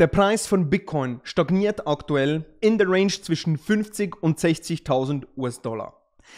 Der Preis von Bitcoin stagniert aktuell in der Range zwischen 50 und 60.000 US-Dollar.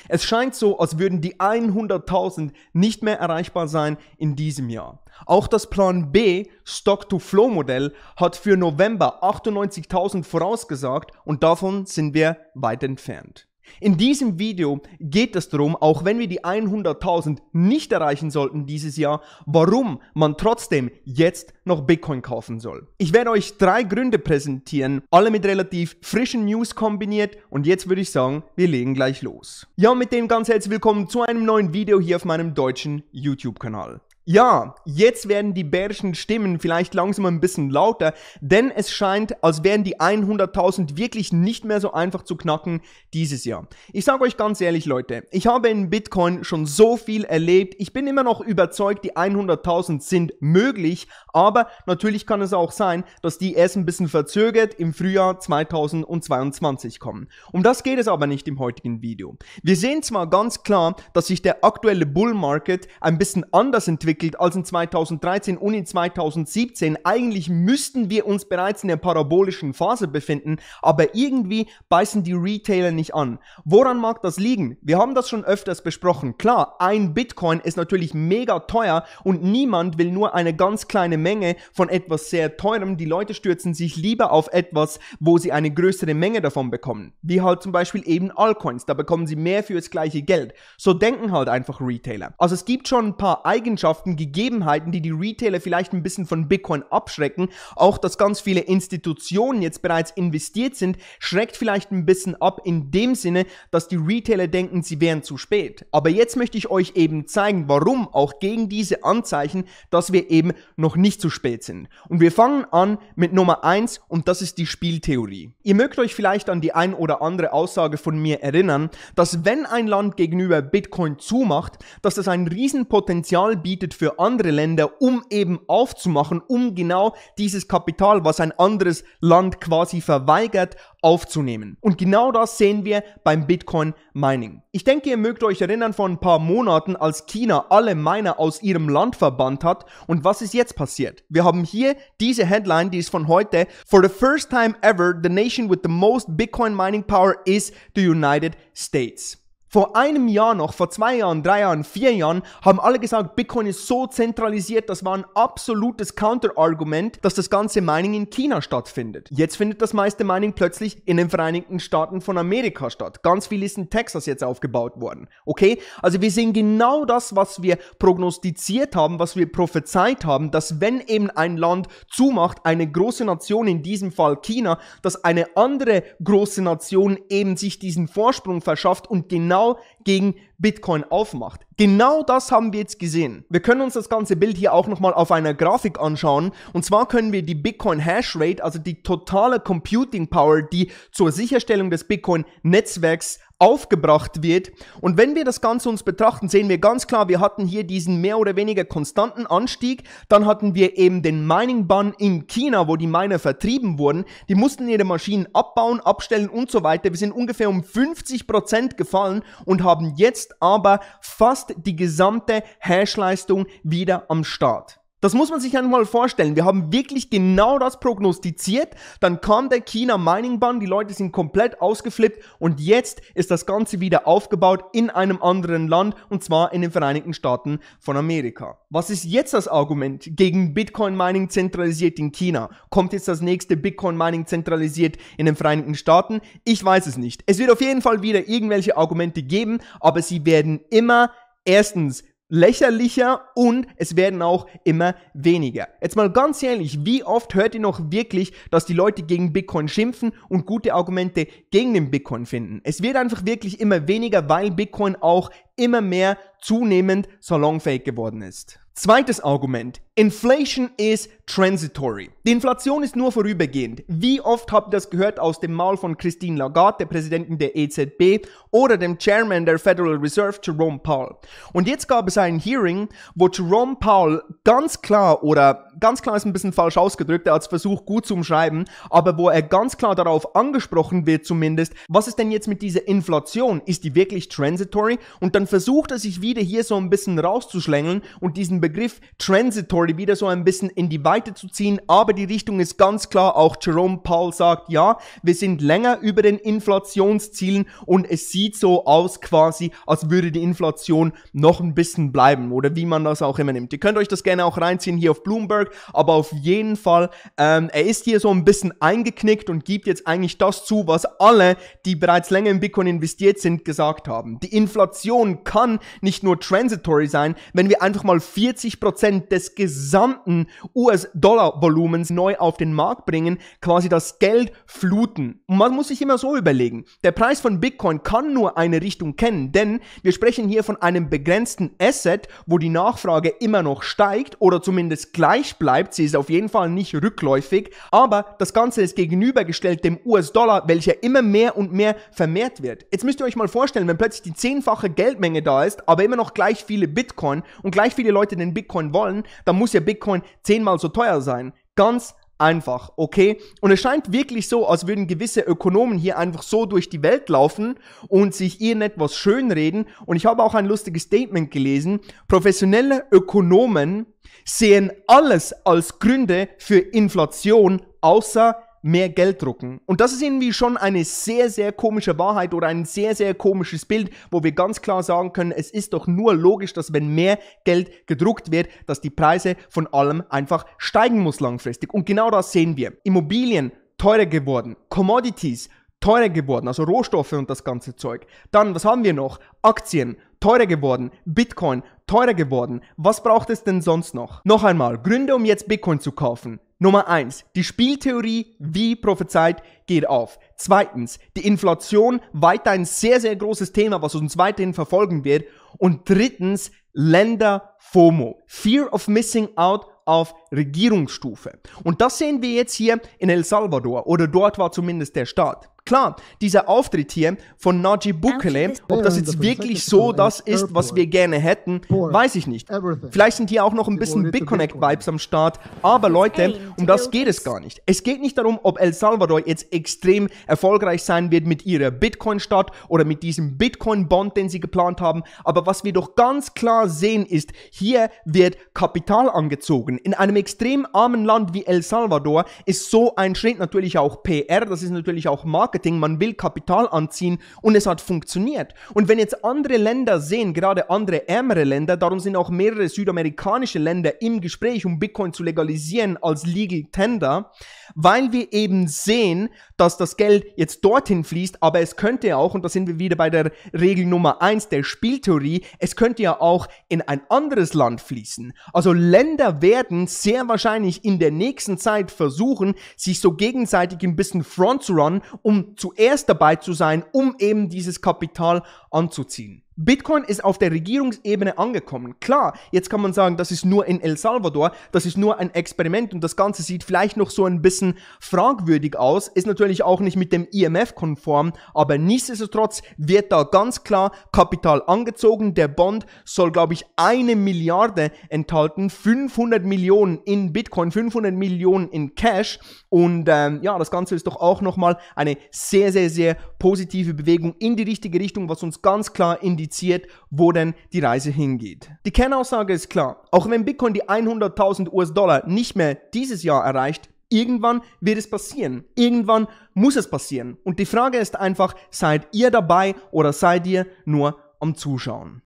Es scheint so, als würden die 100.000 nicht mehr erreichbar sein in diesem Jahr. Auch das Plan B Stock-to-Flow-Modell hat für November 98.000 vorausgesagt und davon sind wir weit entfernt. In diesem Video geht es darum, auch wenn wir die 100.000 nicht erreichen sollten dieses Jahr, warum man trotzdem jetzt noch Bitcoin kaufen soll. Ich werde euch drei Gründe präsentieren, alle mit relativ frischen News kombiniert und jetzt würde ich sagen, wir legen gleich los. Ja, mit dem ganz herzlich willkommen zu einem neuen Video hier auf meinem deutschen YouTube-Kanal. Ja, jetzt werden die bärischen Stimmen vielleicht langsam ein bisschen lauter, denn es scheint, als wären die 100.000 wirklich nicht mehr so einfach zu knacken dieses Jahr. Ich sage euch ganz ehrlich, Leute, ich habe in Bitcoin schon so viel erlebt. Ich bin immer noch überzeugt, die 100.000 sind möglich, aber natürlich kann es auch sein, dass die erst ein bisschen verzögert im Frühjahr 2022 kommen. Um das geht es aber nicht im heutigen Video. Wir sehen zwar ganz klar, dass sich der aktuelle Bull Market ein bisschen anders entwickelt, entwickelt als in 2013 und in 2017. Eigentlich müssten wir uns bereits in der parabolischen Phase befinden, aber irgendwie beißen die Retailer nicht an. Woran mag das liegen? Wir haben das schon öfters besprochen. Klar, ein Bitcoin ist natürlich mega teuer und niemand will nur eine ganz kleine Menge von etwas sehr teurem. Die Leute stürzen sich lieber auf etwas, wo sie eine größere Menge davon bekommen. Wie halt zum Beispiel eben Altcoins. Da bekommen sie mehr für das gleiche Geld. So denken halt einfach Retailer. Also es gibt schon ein paar Eigenschaften, dauerhaften Gegebenheiten, die die Retailer vielleicht ein bisschen von Bitcoin abschrecken, auch dass ganz viele Institutionen jetzt bereits investiert sind, schreckt vielleicht ein bisschen ab in dem Sinne, dass die Retailer denken, sie wären zu spät. Aber jetzt möchte ich euch eben zeigen, warum auch gegen diese Anzeichen, dass wir eben noch nicht zu spät sind. Und wir fangen an mit Nummer 1 und das ist die Spieltheorie. Ihr mögt euch vielleicht an die ein oder andere Aussage von mir erinnern, dass wenn ein Land gegenüber Bitcoin zumacht, dass das ein Riesenpotenzial bietet für andere Länder, um eben aufzumachen, um genau dieses Kapital, was ein anderes Land quasi verweigert, aufzunehmen. Und genau das sehen wir beim Bitcoin Mining. Ich denke, ihr mögt euch erinnern von ein paar Monaten, als China alle Miner aus ihrem Land verbannt hat. Und was ist jetzt passiert? Wir haben hier diese Headline, die ist von heute. For the first time ever, the nation with the most Bitcoin mining power is the United States vor einem Jahr noch, vor zwei Jahren, drei Jahren, vier Jahren, haben alle gesagt, Bitcoin ist so zentralisiert, das war ein absolutes Counterargument, dass das ganze Mining in China stattfindet. Jetzt findet das meiste Mining plötzlich in den Vereinigten Staaten von Amerika statt. Ganz viel ist in Texas jetzt aufgebaut worden. Okay? Also wir sehen genau das, was wir prognostiziert haben, was wir prophezeit haben, dass wenn eben ein Land zumacht, eine große Nation, in diesem Fall China, dass eine andere große Nation eben sich diesen Vorsprung verschafft und genau genau gegen Bitcoin aufmacht. Genau das haben wir jetzt gesehen. Wir können uns das ganze Bild hier auch nochmal auf einer Grafik anschauen. Und zwar können wir die Bitcoin Hash Rate, also die totale Computing Power, die zur Sicherstellung des Bitcoin Netzwerks aufgebracht wird. Und wenn wir das Ganze uns betrachten, sehen wir ganz klar, wir hatten hier diesen mehr oder weniger konstanten Anstieg. Dann hatten wir eben den mining Bun in China, wo die Miner vertrieben wurden. Die mussten ihre Maschinen abbauen, abstellen und so weiter. Wir sind ungefähr um 50% Prozent gefallen und haben jetzt aber fast die gesamte Hashleistung wieder am Start. Das muss man sich einmal vorstellen. Wir haben wirklich genau das prognostiziert. Dann kam der China Mining Bun, die Leute sind komplett ausgeflippt und jetzt ist das Ganze wieder aufgebaut in einem anderen Land und zwar in den Vereinigten Staaten von Amerika. Was ist jetzt das Argument gegen Bitcoin Mining zentralisiert in China? Kommt jetzt das nächste Bitcoin Mining zentralisiert in den Vereinigten Staaten? Ich weiß es nicht. Es wird auf jeden Fall wieder irgendwelche Argumente geben, aber sie werden immer erstens lächerlicher und es werden auch immer weniger. Jetzt mal ganz ehrlich, wie oft hört ihr noch wirklich, dass die Leute gegen Bitcoin schimpfen und gute Argumente gegen den Bitcoin finden? Es wird einfach wirklich immer weniger, weil Bitcoin auch immer mehr zunehmend salonfähig geworden ist. Zweites Argument. Inflation is transitory. Die Inflation ist nur vorübergehend. Wie oft habt ihr das gehört aus dem Maul von Christine Lagarde, der Präsidentin der EZB, oder dem Chairman der Federal Reserve, Jerome Powell? Und jetzt gab es ein Hearing, wo Jerome Powell ganz klar, oder ganz klar ist ein bisschen falsch ausgedrückt, er hat es versucht gut zu umschreiben, aber wo er ganz klar darauf angesprochen wird zumindest, was ist denn jetzt mit dieser Inflation? Ist die wirklich transitory? Und dann versucht er sich wieder hier so ein bisschen rauszuschlängeln und diesen Begriff transitory wieder so ein bisschen in die Weite zu ziehen. Aber die Richtung ist ganz klar. Auch Jerome Powell sagt, ja, wir sind länger über den Inflationszielen und es sieht so aus quasi, als würde die Inflation noch ein bisschen bleiben oder wie man das auch immer nimmt. Ihr könnt euch das gerne auch reinziehen hier auf Bloomberg, aber auf jeden Fall, ähm, er ist hier so ein bisschen eingeknickt und gibt jetzt eigentlich das zu, was alle, die bereits länger in Bitcoin investiert sind, gesagt haben. Die Inflation kann nicht nur transitory sein, wenn wir einfach mal 40% des gesamten US-Dollar-Volumens neu auf den Markt bringen, quasi das Geld fluten. Und man muss sich immer so überlegen, der Preis von Bitcoin kann nur eine Richtung kennen, denn wir sprechen hier von einem begrenzten Asset, wo die Nachfrage immer noch steigt oder zumindest gleich bleibt. Sie ist auf jeden Fall nicht rückläufig, aber das Ganze ist gegenübergestellt dem US-Dollar, welcher immer mehr und mehr vermehrt wird. Jetzt müsst ihr euch mal vorstellen, wenn plötzlich die zehnfache Geldmenge Geldmenge da ist, aber immer noch gleich viele Bitcoin und gleich viele Leute den Bitcoin wollen, dann muss ja Bitcoin zehnmal so teuer sein. Ganz einfach, okay? Und es scheint wirklich so, als würden gewisse Ökonomen hier einfach so durch die Welt laufen und sich irgendetwas schönreden. Und ich habe auch ein lustiges Statement gelesen. Professionelle Ökonomen sehen alles als Gründe für Inflation außer mehr Geld drucken. Und das ist irgendwie schon eine sehr, sehr komische Wahrheit oder ein sehr, sehr komisches Bild, wo wir ganz klar sagen können, es ist doch nur logisch, dass wenn mehr Geld gedruckt wird, dass die Preise von allem einfach steigen muss langfristig. Und genau das sehen wir. Immobilien teurer geworden, Commodities teurer geworden, also Rohstoffe und das ganze Zeug. Dann, was haben wir noch? Aktien, teurer geworden, Bitcoin, teurer geworden. Was braucht es denn sonst noch? Noch einmal, Gründe, um jetzt Bitcoin zu kaufen. Nummer eins: Die Spieltheorie, wie prophezeit, geht auf. Zweitens, die Inflation, weiter ein sehr, sehr großes Thema, was uns weiterhin verfolgen wird. Und drittens, Länder FOMO. Fear of Missing Out auf Regierungsstufe. Und das sehen wir jetzt hier in El Salvador oder dort war zumindest der Staat. Klar, dieser Auftritt hier von Naji Bukele, ob das jetzt wirklich so das ist, was wir gerne hätten, weiß ich nicht. Vielleicht sind hier auch noch ein bisschen BitConnect-Vibes am Start, aber Leute, um das geht es gar nicht. Es geht nicht darum, ob El Salvador jetzt extrem erfolgreich sein wird mit ihrer Bitcoin-Stadt oder mit diesem Bitcoin-Bond, den sie geplant haben, aber was wir doch ganz klar sehen ist, hier wird Kapital angezogen. In einem extrem armen Land wie El Salvador ist so ein Schritt natürlich auch PR, das ist natürlich auch Marketing, Marketing, man will Kapital anziehen und es hat funktioniert. Und wenn jetzt andere Länder sehen, gerade andere ärmere Länder, darum sind auch mehrere südamerikanische Länder im Gespräch, um Bitcoin zu legalisieren als Legal Tender, weil wir eben sehen, dass das Geld jetzt dorthin fließt, aber es könnte ja auch, und da sind wir wieder bei der Regel Nummer 1 der Spieltheorie, es könnte ja auch in ein anderes Land fließen. Also Länder werden sehr wahrscheinlich in der nächsten Zeit versuchen, sich so gegenseitig ein bisschen front zu run, um zuerst dabei zu sein, um eben dieses Kapital anzuziehen. Bitcoin ist auf der Regierungsebene angekommen. Klar, jetzt kann man sagen, das ist nur in El Salvador, das ist nur ein Experiment und das Ganze sieht vielleicht noch so ein bisschen fragwürdig aus, ist natürlich auch nicht mit dem IMF konform, aber nichtsdestotrotz wird da ganz klar Kapital angezogen. Der Bond soll, glaube ich, eine Milliarde enthalten, 500 Millionen in Bitcoin, 500 Millionen in Cash und ähm, ja, das Ganze ist doch auch nochmal eine sehr, sehr, sehr positive Bewegung in die richtige Richtung, was uns ganz klar in die kommuniziert, wo denn die Reise hingeht. Die Kernaussage ist klar, auch wenn Bitcoin die 100.000 US-Dollar nicht mehr dieses Jahr erreicht, Irgendwann wird es passieren. Irgendwann muss es passieren. Und die Frage ist einfach, seid ihr dabei oder seid ihr nur am Zuschauen?